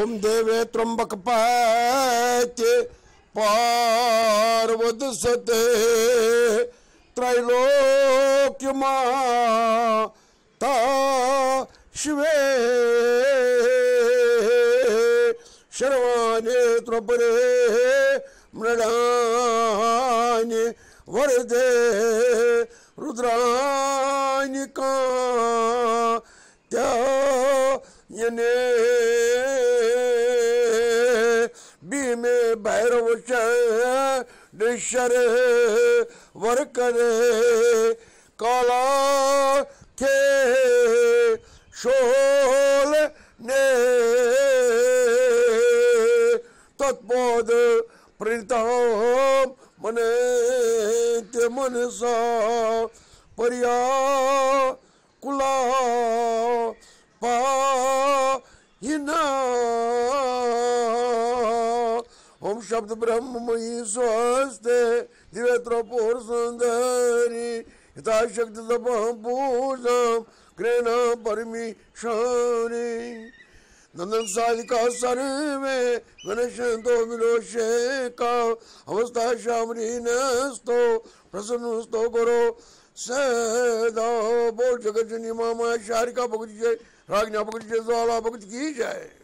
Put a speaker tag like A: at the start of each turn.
A: ओम देवे त्र्यंबक पैच पार्वत सते त्रैलोक्य माता शिवे शर्वाने त्रपरे मृणानि वरदे रुद्राणि का यने भैरव निशर वर करे काला थे शोल ने तत्पोद प्रिंताम मने ते मन सा परिया कुला पा हिना ओम शब्द ब्रह्ममयी स्वस्ते दिव्यत्रोपुर सुंदरी यथाशक्ति तपूजम परमी शरी नंदन साधिका सर्वे गणेश तो गणेशो विलोषेका अवस्था श्यामरी नो प्रसन्न स्तो करो सदा बोल जगत मामा शारिका भगत जय राग भगत जय ज्वाला भगत की जय